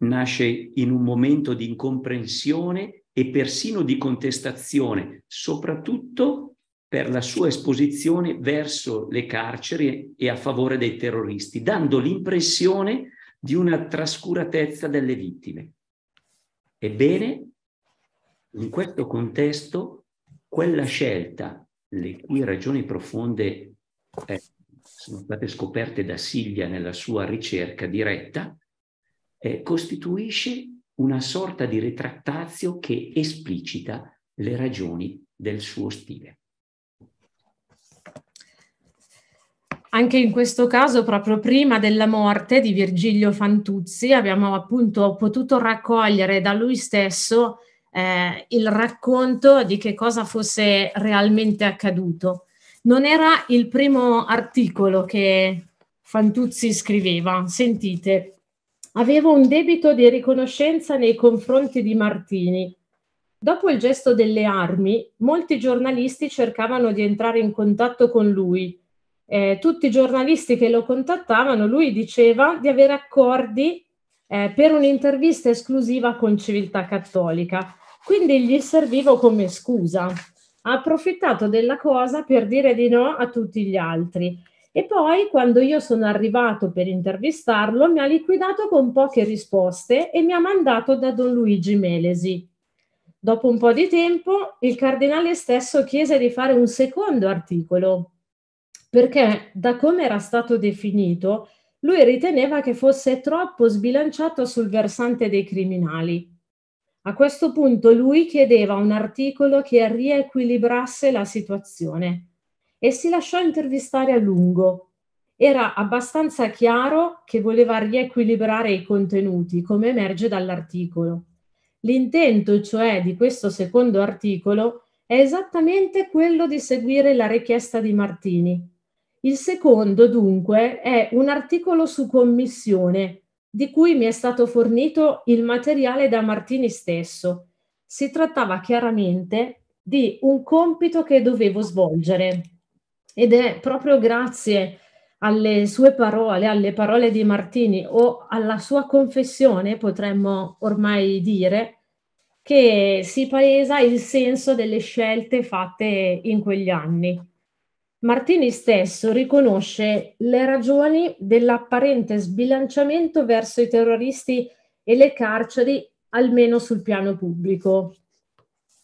nasce in un momento di incomprensione e persino di contestazione, soprattutto per la sua esposizione verso le carceri e a favore dei terroristi, dando l'impressione di una trascuratezza delle vittime. Ebbene, in questo contesto, quella scelta, le cui ragioni profonde eh, sono state scoperte da Silvia nella sua ricerca diretta, eh, costituisce una sorta di retrattazio che esplicita le ragioni del suo stile. Anche in questo caso, proprio prima della morte di Virgilio Fantuzzi, abbiamo appunto potuto raccogliere da lui stesso eh, il racconto di che cosa fosse realmente accaduto. Non era il primo articolo che Fantuzzi scriveva, sentite avevo un debito di riconoscenza nei confronti di Martini. Dopo il gesto delle armi, molti giornalisti cercavano di entrare in contatto con lui. Eh, tutti i giornalisti che lo contattavano, lui diceva di avere accordi eh, per un'intervista esclusiva con Civiltà Cattolica. Quindi gli servivo come scusa. Ha approfittato della cosa per dire di no a tutti gli altri. E poi quando io sono arrivato per intervistarlo mi ha liquidato con poche risposte e mi ha mandato da Don Luigi Melesi. Dopo un po' di tempo il cardinale stesso chiese di fare un secondo articolo perché da come era stato definito lui riteneva che fosse troppo sbilanciato sul versante dei criminali. A questo punto lui chiedeva un articolo che riequilibrasse la situazione e si lasciò intervistare a lungo. Era abbastanza chiaro che voleva riequilibrare i contenuti, come emerge dall'articolo. L'intento, cioè, di questo secondo articolo è esattamente quello di seguire la richiesta di Martini. Il secondo, dunque, è un articolo su commissione, di cui mi è stato fornito il materiale da Martini stesso. Si trattava chiaramente di un compito che dovevo svolgere. Ed è proprio grazie alle sue parole, alle parole di Martini o alla sua confessione, potremmo ormai dire, che si palesa il senso delle scelte fatte in quegli anni. Martini stesso riconosce le ragioni dell'apparente sbilanciamento verso i terroristi e le carceri, almeno sul piano pubblico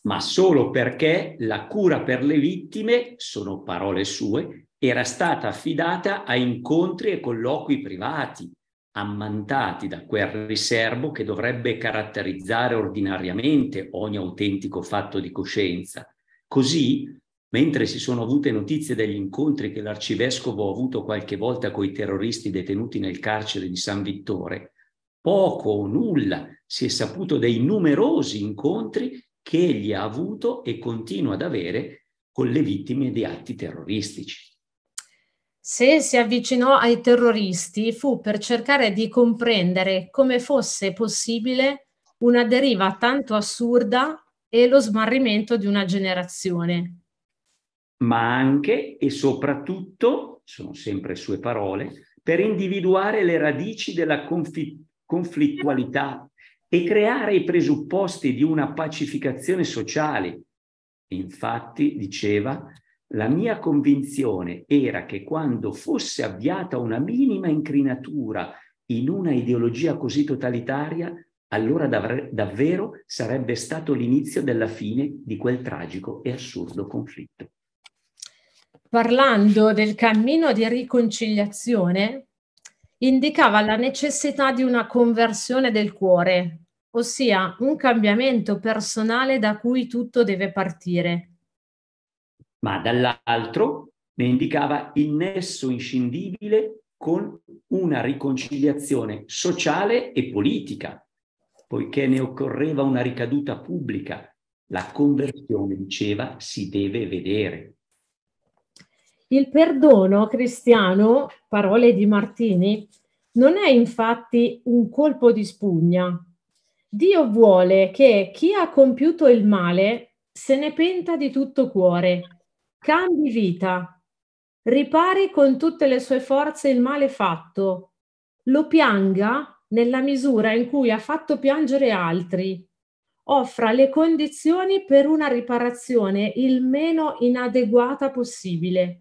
ma solo perché la cura per le vittime, sono parole sue, era stata affidata a incontri e colloqui privati, ammantati da quel riservo che dovrebbe caratterizzare ordinariamente ogni autentico fatto di coscienza. Così, mentre si sono avute notizie degli incontri che l'arcivescovo ha avuto qualche volta con i terroristi detenuti nel carcere di San Vittore, poco o nulla si è saputo dei numerosi incontri che egli ha avuto e continua ad avere con le vittime di atti terroristici. Se si avvicinò ai terroristi fu per cercare di comprendere come fosse possibile una deriva tanto assurda e lo smarrimento di una generazione. Ma anche e soprattutto, sono sempre sue parole, per individuare le radici della confi- conflittualità e creare i presupposti di una pacificazione sociale. Infatti, diceva, la mia convinzione era che quando fosse avviata una minima incrinatura in una ideologia così totalitaria, allora dav- davvero sarebbe stato l'inizio della fine di quel tragico e assurdo conflitto. Parlando del cammino di riconciliazione, indicava la necessità di una conversione del cuore, ossia un cambiamento personale da cui tutto deve partire. Ma dall'altro ne indicava il nesso inscindibile con una riconciliazione sociale e politica, poiché ne occorreva una ricaduta pubblica. La conversione, diceva, si deve vedere. Il perdono cristiano, parole di Martini, non è infatti un colpo di spugna. Dio vuole che chi ha compiuto il male se ne penta di tutto cuore, cambi vita, ripari con tutte le sue forze il male fatto, lo pianga nella misura in cui ha fatto piangere altri, offra le condizioni per una riparazione il meno inadeguata possibile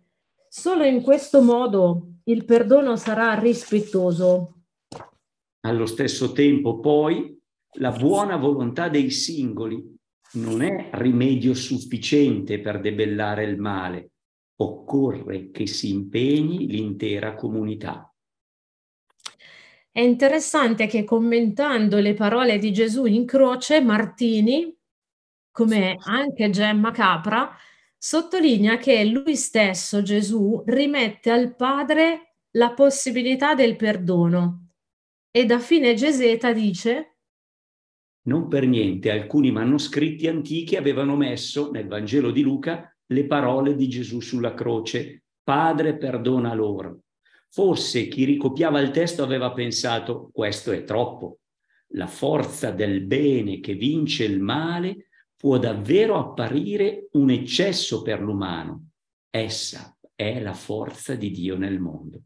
Solo in questo modo il perdono sarà rispettoso. Allo stesso tempo, poi, la buona volontà dei singoli non è rimedio sufficiente per debellare il male. Occorre che si impegni l'intera comunità. È interessante che commentando le parole di Gesù in croce, Martini, come anche Gemma Capra, sottolinea che lui stesso, Gesù, rimette al Padre la possibilità del perdono. E da fine Geseta dice... Non per niente alcuni manoscritti antichi avevano messo nel Vangelo di Luca le parole di Gesù sulla croce, Padre perdona loro. Forse chi ricopiava il testo aveva pensato, questo è troppo. La forza del bene che vince il male può davvero apparire un eccesso per l'umano. Essa è la forza di Dio nel mondo.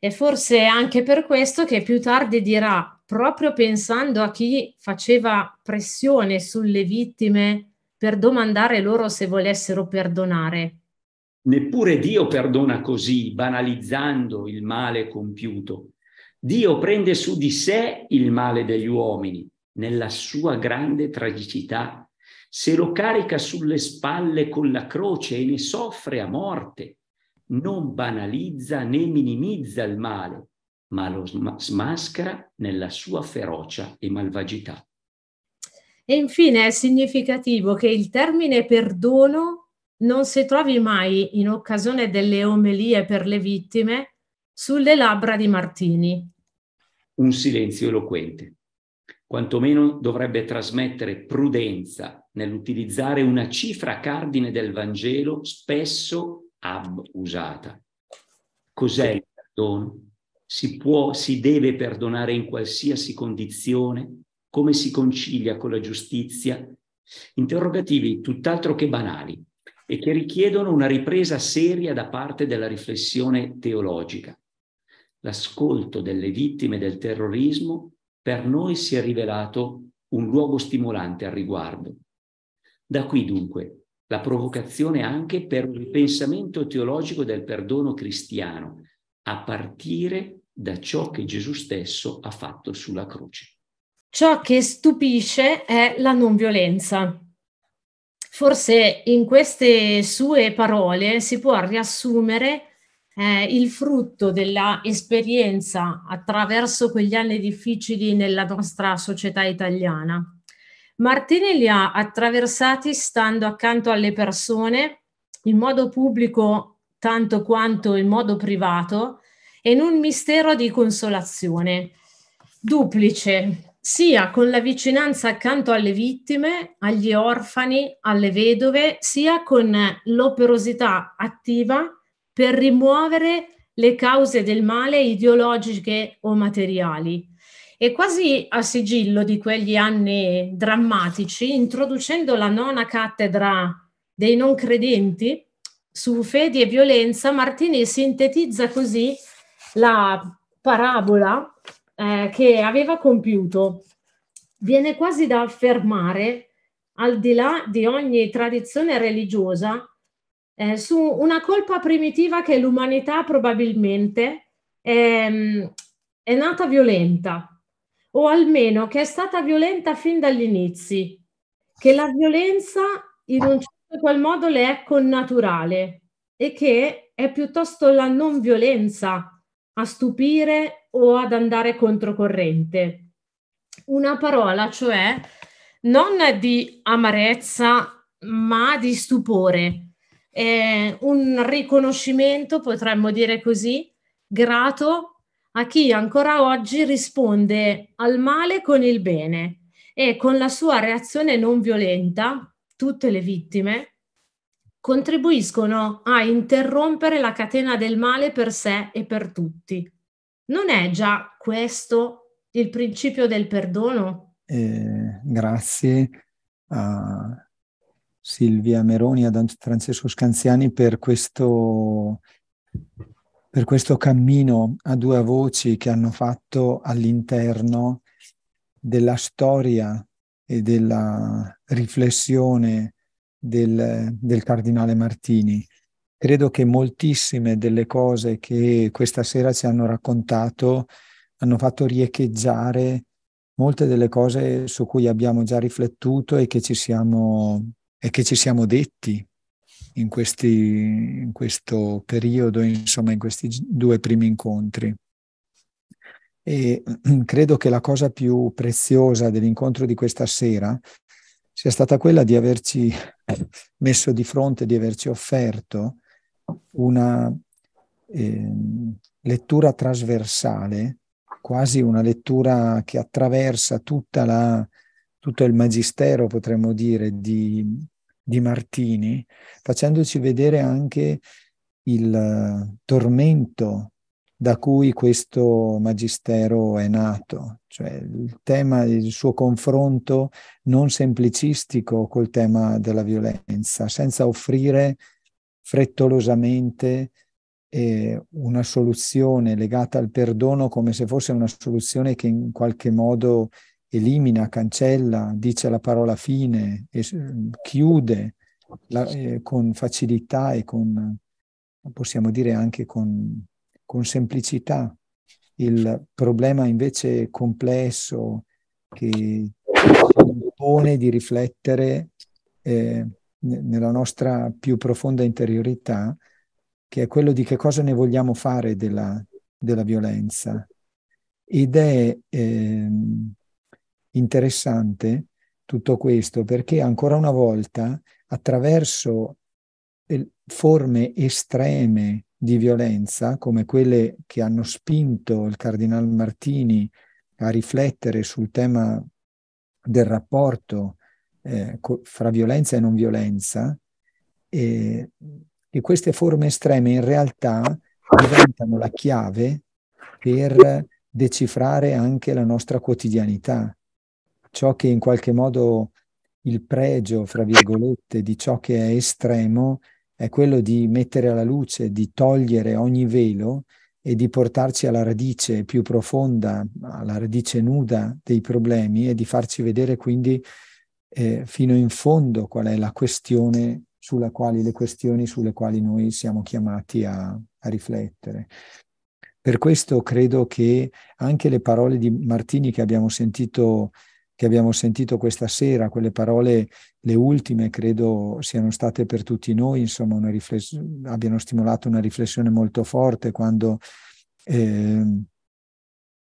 E forse è anche per questo che più tardi dirà, proprio pensando a chi faceva pressione sulle vittime per domandare loro se volessero perdonare. Neppure Dio perdona così, banalizzando il male compiuto. Dio prende su di sé il male degli uomini, nella sua grande tragicità, se lo carica sulle spalle con la croce e ne soffre a morte, non banalizza né minimizza il male, ma lo smaschera nella sua ferocia e malvagità. E infine è significativo che il termine perdono non si trovi mai in occasione delle omelie per le vittime sulle labbra di Martini. Un silenzio eloquente quantomeno dovrebbe trasmettere prudenza nell'utilizzare una cifra cardine del Vangelo spesso abusata. Cos'è il perdono? Si può, si deve perdonare in qualsiasi condizione? Come si concilia con la giustizia? Interrogativi tutt'altro che banali e che richiedono una ripresa seria da parte della riflessione teologica. L'ascolto delle vittime del terrorismo per noi si è rivelato un luogo stimolante al riguardo. Da qui dunque la provocazione anche per un ripensamento teologico del perdono cristiano, a partire da ciò che Gesù stesso ha fatto sulla croce. Ciò che stupisce è la non violenza. Forse in queste sue parole si può riassumere eh, il frutto dell'esperienza attraverso quegli anni difficili nella nostra società italiana. Martini li ha attraversati stando accanto alle persone in modo pubblico tanto quanto in modo privato e in un mistero di consolazione, duplice, sia con la vicinanza accanto alle vittime, agli orfani, alle vedove, sia con l'operosità attiva per rimuovere le cause del male ideologiche o materiali. E quasi a sigillo di quegli anni drammatici, introducendo la nona cattedra dei non credenti su fedi e violenza, Martini sintetizza così la parabola eh, che aveva compiuto. Viene quasi da affermare, al di là di ogni tradizione religiosa, eh, su una colpa primitiva che l'umanità probabilmente ehm, è nata violenta, o almeno che è stata violenta fin dagli inizi, che la violenza in un certo qual modo le è connaturale e che è piuttosto la non violenza a stupire o ad andare controcorrente. Una parola, cioè, non di amarezza, ma di stupore, eh, un riconoscimento, potremmo dire così, grato a chi ancora oggi risponde al male con il bene e con la sua reazione non violenta, tutte le vittime, contribuiscono a interrompere la catena del male per sé e per tutti. Non è già questo il principio del perdono? Eh, grazie a Silvia Meroni e a Don Francesco Scanziani per questo, per questo cammino a due voci che hanno fatto all'interno della storia e della riflessione del, del cardinale Martini. Credo che moltissime delle cose che questa sera ci hanno raccontato hanno fatto riecheggiare molte delle cose su cui abbiamo già riflettuto e che ci siamo e che ci siamo detti in, questi, in questo periodo, insomma in questi due primi incontri. E mm, credo che la cosa più preziosa dell'incontro di questa sera sia stata quella di averci messo di fronte, di averci offerto una eh, lettura trasversale, quasi una lettura che attraversa la, tutto il magistero, potremmo dire, di, di Martini, facendoci vedere anche il eh, tormento da cui questo magistero è nato, cioè il tema, il suo confronto non semplicistico col tema della violenza, senza offrire frettolosamente eh, una soluzione legata al perdono come se fosse una soluzione che in qualche modo elimina, cancella, dice la parola fine, es- chiude la, eh, con facilità e con, possiamo dire anche con, con semplicità. Il problema invece complesso che ci impone di riflettere eh, nella nostra più profonda interiorità, che è quello di che cosa ne vogliamo fare della, della violenza. Ed è ehm, interessante tutto questo perché ancora una volta attraverso eh, forme estreme di violenza come quelle che hanno spinto il cardinal Martini a riflettere sul tema del rapporto eh, fra violenza e non violenza, e, e queste forme estreme in realtà diventano la chiave per decifrare anche la nostra quotidianità, ciò che in qualche modo il pregio, fra virgolette, di ciò che è estremo è quello di mettere alla luce, di togliere ogni velo e di portarci alla radice più profonda, alla radice nuda dei problemi e di farci vedere quindi eh, fino in fondo qual è la questione sulla quale, le questioni sulle quali noi siamo chiamati a, a riflettere. Per questo credo che anche le parole di Martini che abbiamo sentito che abbiamo sentito questa sera, quelle parole, le ultime, credo siano state per tutti noi, insomma, rifless- abbiano stimolato una riflessione molto forte quando eh,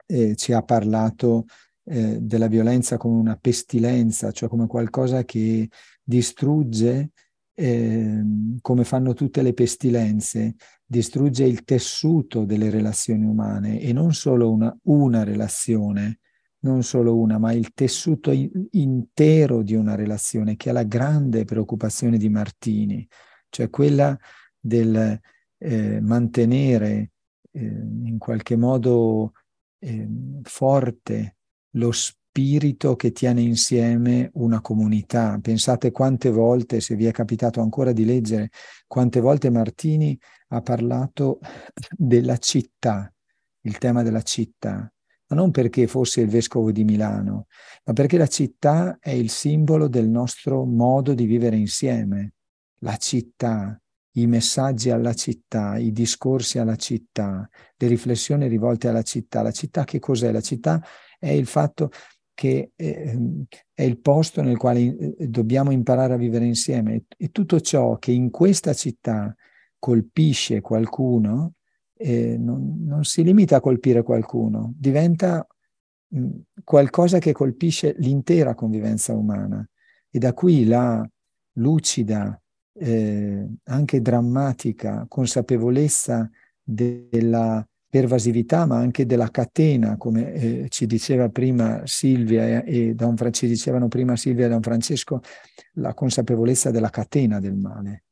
eh, ci ha parlato eh, della violenza come una pestilenza, cioè come qualcosa che distrugge, ehm, come fanno tutte le pestilenze, distrugge il tessuto delle relazioni umane e non solo una, una relazione non solo una, ma il tessuto intero di una relazione, che è la grande preoccupazione di Martini, cioè quella del eh, mantenere eh, in qualche modo eh, forte lo spirito che tiene insieme una comunità. Pensate quante volte, se vi è capitato ancora di leggere, quante volte Martini ha parlato della città, il tema della città, ma non perché fosse il vescovo di Milano, ma perché la città è il simbolo del nostro modo di vivere insieme. La città, i messaggi alla città, i discorsi alla città, le riflessioni rivolte alla città. La città che cos'è? La città è il fatto che ehm, è il posto nel quale eh, dobbiamo imparare a vivere insieme e tutto ciò che in questa città colpisce qualcuno eh, non, non, si limita a colpire qualcuno, diventa mh, mm, qualcosa che colpisce l'intera convivenza umana. E da qui la lucida, eh, anche drammatica consapevolezza de- della pervasività, ma anche della catena, come eh, ci diceva prima Silvia e, eh, e Don, ci dicevano prima Silvia e Don Francesco, la consapevolezza della catena del male.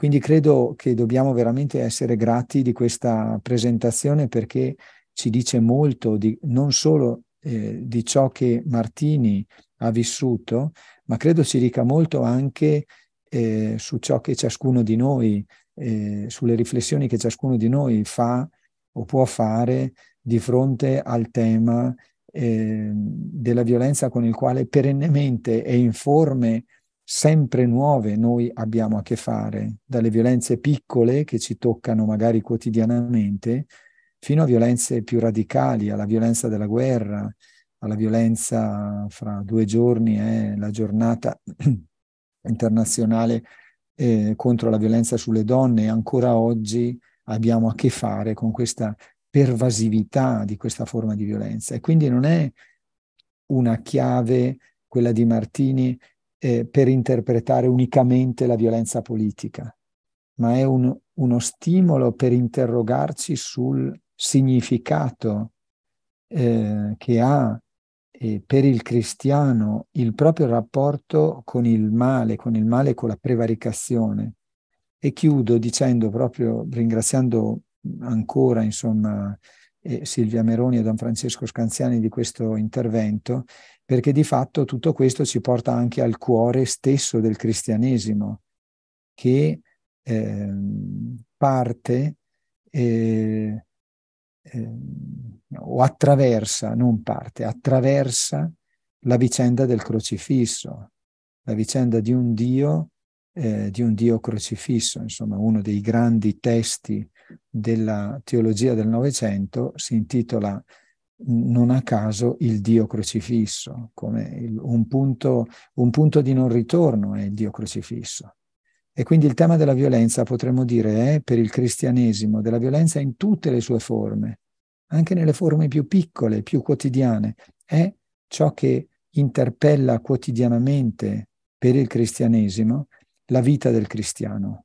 Quindi credo che dobbiamo veramente essere grati di questa presentazione perché ci dice molto di, non solo eh, di ciò che Martini ha vissuto, ma credo ci dica molto anche eh, su ciò che ciascuno di noi, eh, sulle riflessioni che ciascuno di noi fa o può fare di fronte al tema ehm, della violenza con il quale perennemente e in forme sempre nuove noi abbiamo a che fare, dalle violenze piccole che ci toccano magari quotidianamente, fino a violenze più radicali, alla violenza della guerra, alla violenza fra due giorni è eh, la giornata internazionale eh, contro la violenza sulle donne. Ancora oggi abbiamo a che fare con questa pervasività di questa forma di violenza e quindi non è una chiave quella di Martini eh, per interpretare unicamente la violenza politica, ma è un, uno stimolo per interrogarci sul significato eh, che ha eh, per il cristiano il proprio rapporto con il male, con il male e con la prevaricazione. E chiudo dicendo proprio, ringraziando ancora, insomma, eh, Silvia Meroni e Don Francesco Scanziani di questo intervento, perché di fatto tutto questo ci porta anche al cuore stesso del cristianesimo, che eh, parte eh, o attraversa, non parte, attraversa la vicenda del crocifisso, la vicenda di un Dio, eh, di un Dio crocifisso, insomma uno dei grandi testi della teologia del Novecento si intitola non a caso il Dio crocifisso, come il, un, punto, un punto di non ritorno è il Dio crocifisso. E quindi il tema della violenza, potremmo dire, è per il cristianesimo della violenza in tutte le sue forme, anche nelle forme più piccole, più quotidiane, è ciò che interpella quotidianamente per il cristianesimo la vita del cristiano.